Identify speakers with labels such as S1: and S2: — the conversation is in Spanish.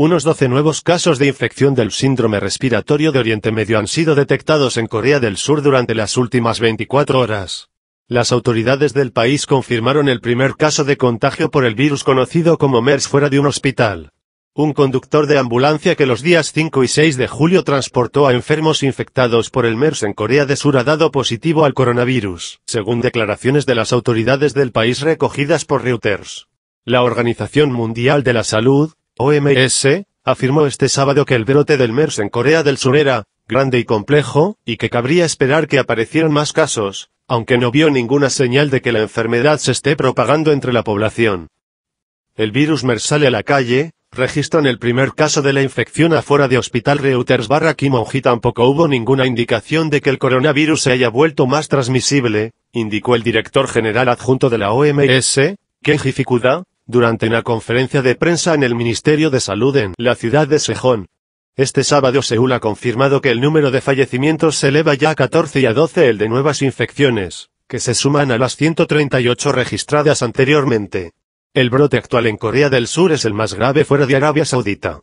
S1: Unos 12 nuevos casos de infección del síndrome respiratorio de Oriente Medio han sido detectados en Corea del Sur durante las últimas 24 horas. Las autoridades del país confirmaron el primer caso de contagio por el virus conocido como MERS fuera de un hospital. Un conductor de ambulancia que los días 5 y 6 de julio transportó a enfermos infectados por el MERS en Corea del Sur ha dado positivo al coronavirus, según declaraciones de las autoridades del país recogidas por Reuters. La Organización Mundial de la Salud, OMS, afirmó este sábado que el brote del MERS en Corea del Sur era grande y complejo, y que cabría esperar que aparecieran más casos, aunque no vio ninguna señal de que la enfermedad se esté propagando entre la población. El virus MERS sale a la calle, en el primer caso de la infección afuera de Hospital Reuters barra Kimonji tampoco hubo ninguna indicación de que el coronavirus se haya vuelto más transmisible, indicó el director general adjunto de la OMS, Kenji Fikuda durante una conferencia de prensa en el Ministerio de Salud en la ciudad de Sejón. Este sábado Seúl ha confirmado que el número de fallecimientos se eleva ya a 14 y a 12 el de nuevas infecciones, que se suman a las 138 registradas anteriormente. El brote actual en Corea del Sur es el más grave fuera de Arabia Saudita.